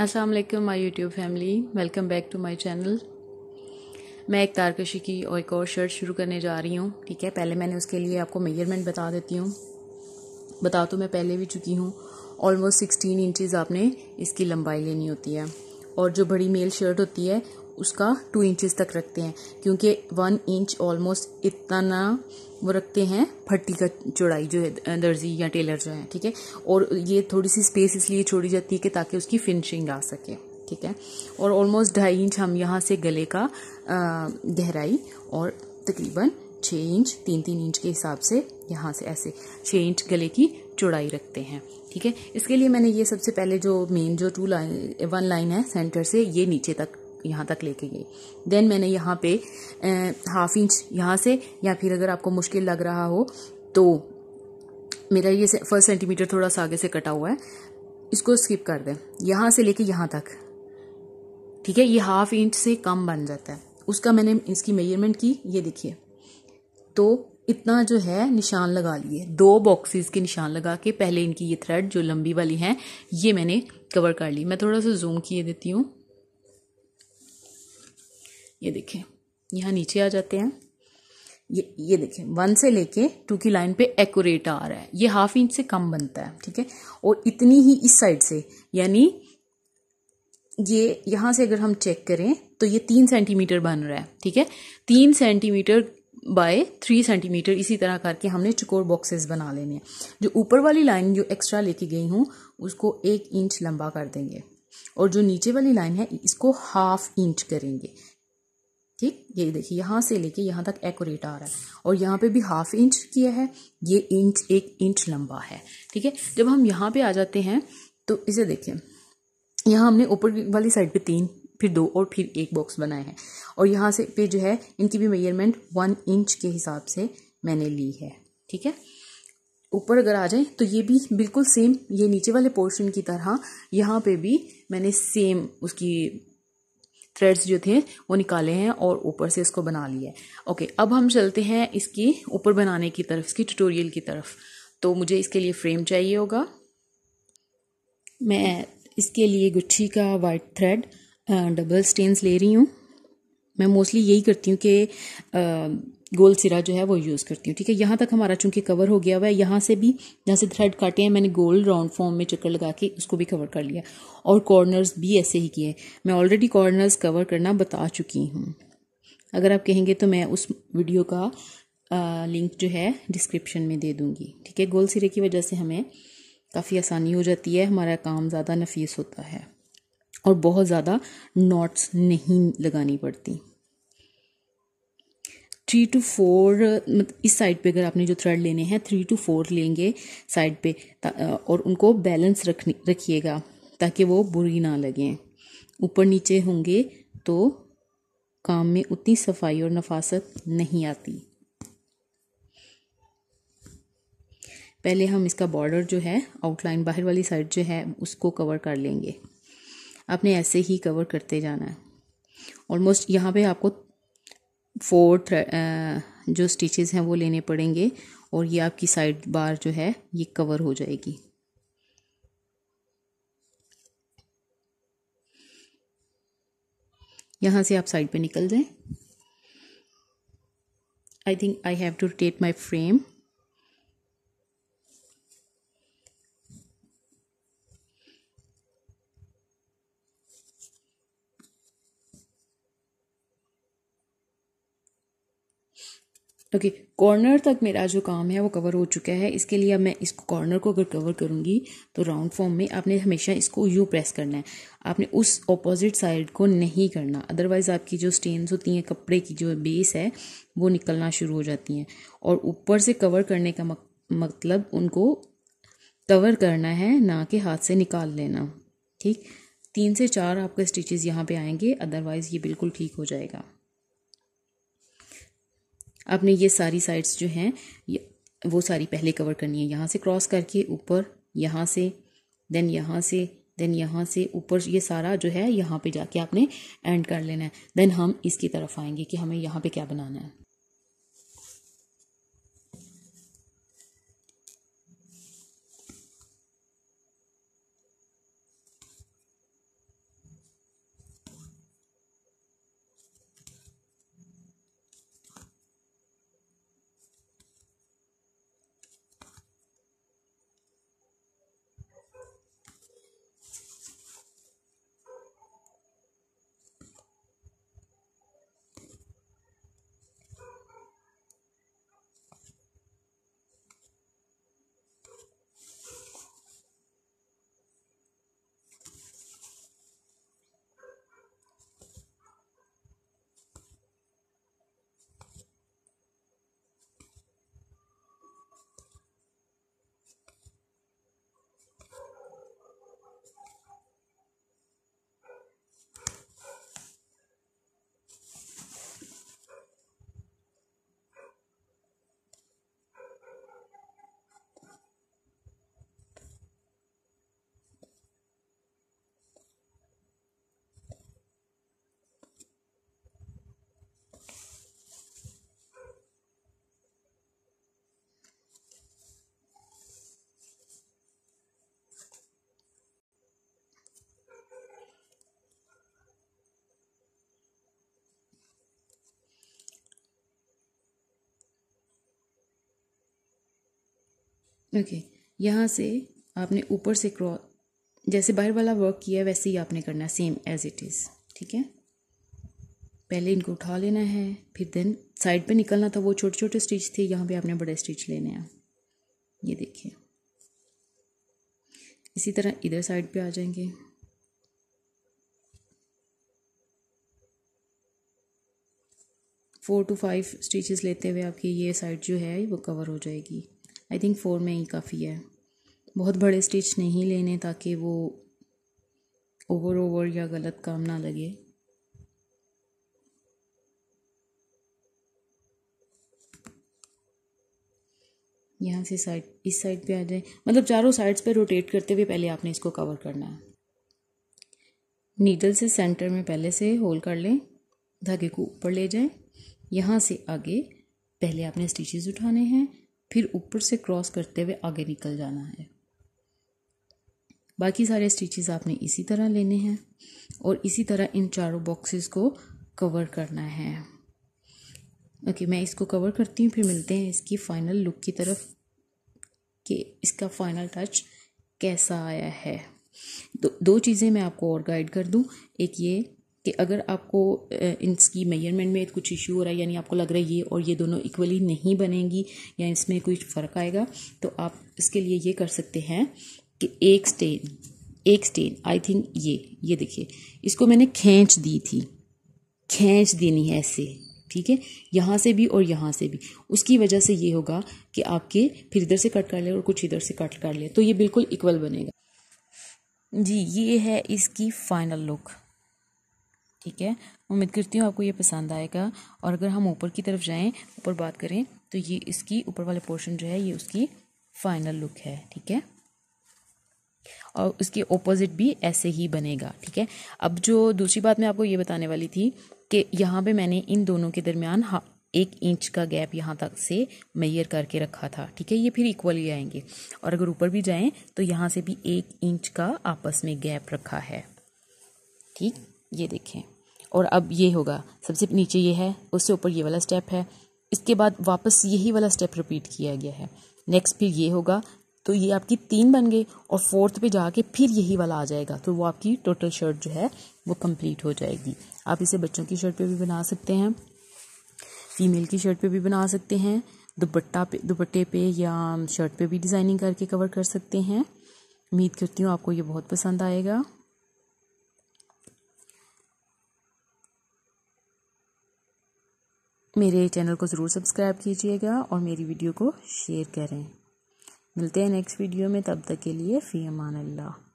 Aslam my YouTube family welcome back to my channel मैं एक तारकशी की और एक और शर्ट शुरू करने जा रही हूँ ठीक है पहले मैंने उसके लिए आपको मेजरमेंट बता देती हूँ बता तो मैं पहले भी चुकी हूँ ऑलमोस्ट सिक्सटीन इंचज़ आपने इसकी लंबाई लेनी होती है और जो बड़ी मेल शर्ट होती है उसका टू इंचज़ तक रखते हैं क्योंकि वन इंच ऑलमोस्ट इतना वो रखते हैं फट्टी का चौड़ाई जो है दर्जी या टेलर जो है ठीक है और ये थोड़ी सी स्पेस इसलिए छोड़ी जाती है कि ताकि उसकी फिनिशिंग आ सके ठीक है और ऑलमोस्ट ढाई इंच हम यहाँ से गले का गहराई और तकरीबन छः इंच तीन तीन इंच के हिसाब से यहाँ से ऐसे छः इंच गले की चौड़ाई रखते हैं ठीक है इसके लिए मैंने ये सबसे पहले जो मेन जो टू लाइन वन लाइन है सेंटर से ये नीचे तक यहाँ तक लेके गई देन मैंने यहाँ पे हाफ इंच यहाँ से या फिर अगर आपको मुश्किल लग रहा हो तो मेरा ये फर्स्ट सेंटीमीटर थोड़ा सा आगे से कटा हुआ है इसको स्किप कर दें यहाँ से लेके यहाँ तक ठीक है ये हाफ इंच से कम बन जाता है उसका मैंने इसकी मेजरमेंट की ये देखिए तो इतना जो है निशान लगा लिए दो बॉक्सेस के निशान लगा के पहले इनकी ये थ्रेड जो लंबी वाली है ये मैंने कवर कर ली मैं थोड़ा सा जूम किए देती हूँ ये देखें यहाँ नीचे आ जाते हैं ये ये देखें वन से लेके टू की लाइन पे एक्यूरेट आ रहा है ये हाफ इंच से कम बनता है ठीक है और इतनी ही इस साइड से यानी ये यहाँ से अगर हम चेक करें तो ये तीन सेंटीमीटर बन रहा है ठीक है तीन सेंटीमीटर बाय थ्री सेंटीमीटर इसी तरह करके हमने चकोर बॉक्सेस बना लेने हैं जो ऊपर वाली लाइन जो एक्स्ट्रा लेके गई हूँ उसको एक इंच लंबा कर देंगे और जो नीचे वाली लाइन है इसको हाफ इंच करेंगे ठीक ये देखिए यहाँ से लेके यहाँ तक एक्यूरेट आ रहा है और यहाँ पे भी हाफ इंच किया है ये इंच एक इंच लंबा है ठीक है जब हम यहाँ पे आ जाते हैं तो इसे देखिए यहाँ हमने ऊपर वाली साइड पे तीन फिर दो और फिर एक बॉक्स बनाए हैं और यहाँ से पे जो है इनकी भी मेजरमेंट वन इंच के हिसाब से मैंने ली है ठीक है ऊपर अगर आ जाए तो ये भी बिल्कुल सेम ये नीचे वाले पोर्शन की तरह यहाँ पे भी मैंने सेम उसकी थ्रेड्स जो थे वो निकाले हैं और ऊपर से इसको बना लिया है ओके अब हम चलते हैं इसकी ऊपर बनाने की तरफ इसकी ट्यूटोरियल की तरफ तो मुझे इसके लिए फ्रेम चाहिए होगा मैं इसके लिए गुच्छी का वाइट थ्रेड डबल स्टेन्स ले रही हूँ मैं मोस्टली यही करती हूँ कि गोल सिरा जो है वो यूज़ करती हूँ ठीक है यहाँ तक हमारा चूंकि कवर हो गया हुआ है यहाँ से भी जहाँ से थ्रेड काटे हैं मैंने गोल राउंड फॉर्म में चक्कर लगा के उसको भी कवर कर लिया और कॉर्नर्स भी ऐसे ही किए मैं ऑलरेडी कॉर्नर्स कवर करना बता चुकी हूँ अगर आप कहेंगे तो मैं उस वीडियो का आ, लिंक जो है डिस्क्रिप्शन में दे दूँगी ठीक है गोल सिरे की वजह से हमें काफ़ी आसानी हो जाती है हमारा काम ज़्यादा नफीस होता है और बहुत ज़्यादा नोट्स नहीं लगानी पड़ती थ्री टू फोर मतलब इस साइड पे अगर आपने जो थ्रेड लेने हैं थ्री टू फोर लेंगे साइड पे और उनको बैलेंस रखने रखिएगा ताकि वो बुरी ना लगें ऊपर नीचे होंगे तो काम में उतनी सफाई और नफासत नहीं आती पहले हम इसका बॉर्डर जो है आउटलाइन बाहर वाली साइड जो है उसको कवर कर लेंगे आपने ऐसे ही कवर करते जाना है ऑलमोस्ट यहाँ पे आपको फोर जो स्टिचेस हैं वो लेने पड़ेंगे और ये आपकी साइड बार जो है ये कवर हो जाएगी यहाँ से आप साइड पे निकल जाएं I think I have to rotate my frame okay okay, corner तक मेरा जो काम है वो कवर हो चुका है इसके लिए अब मैं इसको कॉर्नर को अगर कवर करूंगी तो राउंड फॉर्म में आपने हमेशा इसको यू प्रेस करना है आपने उस ऑपोजिट साइड को नहीं करना अदरवाइज़ आपकी जो स्टेन्स होती हैं कपड़े की जो बेस है वो निकलना शुरू हो जाती हैं और ऊपर से कवर करने का मतलब उनको कवर करना है ना कि हाथ से निकाल लेना ठीक तीन से चार आपके स्टिचेस यहाँ पे आएंगे अदरवाइज़ ये बिल्कुल ठीक हो जाएगा आपने ये सारी साइड्स जो हैं वो सारी पहले कवर करनी है यहाँ से क्रॉस करके ऊपर यहाँ से देन यहाँ से देन यहाँ से ऊपर ये सारा जो है यहाँ पे जाके आपने एंड कर लेना है देन हम इसकी तरफ आएंगे कि हमें यहाँ पे क्या बनाना है ओके यहाँ से आपने ऊपर से क्रॉ जैसे बाहर वाला वर्क किया वैसे ही आपने करना सेम एज इट इज़ ठीक है पहले इनको उठा लेना है फिर देन साइड पे निकलना था वो छोटे छोटे स्टिच थे यहाँ पे आपने बड़े स्टिच लेने हैं ये देखिए इसी तरह इधर साइड पे आ जाएंगे फोर टू फाइव स्टिचेस लेते हुए आपकी ये साइड जो है वो कवर हो जाएगी आई थिंक फोर में ही काफ़ी है बहुत बड़े स्टिच नहीं लेने ताकि वो ओवर ओवर या गलत काम ना लगे यहाँ से साइड इस साइड पे आ जाए मतलब चारों साइड्स पे रोटेट करते हुए पहले आपने इसको कवर करना है नीडल से सेंटर में पहले से होल कर लें धागे को ऊपर ले जाएं यहाँ से आगे पहले आपने स्टिचेस उठाने हैं फिर ऊपर से क्रॉस करते हुए आगे निकल जाना है बाकी सारे स्टिचेस आपने इसी तरह लेने हैं और इसी तरह इन चारों बॉक्सेस को कवर करना है ओके okay, मैं इसको कवर करती हूँ फिर मिलते हैं इसकी फ़ाइनल लुक की तरफ कि इसका फ़ाइनल टच कैसा आया है तो दो, दो चीज़ें मैं आपको और गाइड कर दूँ एक ये कि अगर आपको इसकी मेजरमेंट में कुछ इशू हो रहा है यानी आपको लग रहा है ये और ये दोनों इक्वली नहीं बनेंगी या इसमें कुछ फ़र्क आएगा तो आप इसके लिए ये कर सकते हैं कि एक स्टेन एक स्टेन आई थिंक ये ये देखिए इसको मैंने खींच दी थी खींच देनी है ऐसे ठीक है यहाँ से भी और यहाँ से भी उसकी वजह से ये होगा कि आपके फिर इधर से कट कर ले और कुछ इधर से कट कर ले तो ये बिल्कुल इक्वल बनेगा जी ये है इसकी फाइनल लुक ठीक है उम्मीद करती हूँ आपको ये पसंद आएगा और अगर हम ऊपर की तरफ जाएं ऊपर बात करें तो ये इसकी ऊपर वाले पोर्शन जो है ये उसकी फाइनल लुक है ठीक है और उसके ऑपोजिट भी ऐसे ही बनेगा ठीक है अब जो दूसरी बात मैं आपको ये बताने वाली थी कि यहाँ पे मैंने इन दोनों के दरमियान एक इंच का गैप यहाँ तक से मैयर करके रखा था ठीक है ये फिर इक्वली आएंगे और अगर ऊपर भी जाएं तो यहाँ से भी एक इंच का आपस में गैप रखा है ठीक ये देखें और अब ये होगा सबसे नीचे ये है उससे ऊपर ये वाला स्टेप है इसके बाद वापस यही वाला स्टेप रिपीट किया गया है नेक्स्ट फिर ये होगा तो ये आपकी तीन बन गए और फोर्थ पे जाके फिर यही वाला आ जाएगा तो वो आपकी टोटल शर्ट जो है वो कंप्लीट हो जाएगी आप इसे बच्चों की शर्ट पे भी बना सकते हैं फीमेल की शर्ट पे भी बना सकते हैं दुपट्टा पे दुपट्टे पे या शर्ट पे भी डिज़ाइनिंग करके कवर कर सकते हैं उम्मीद करती हूँ आपको ये बहुत पसंद आएगा मेरे चैनल को ज़रूर सब्सक्राइब कीजिएगा और मेरी वीडियो को शेयर करें मिलते हैं नेक्स्ट वीडियो में तब तक के लिए फ़ी अमान अल्लाह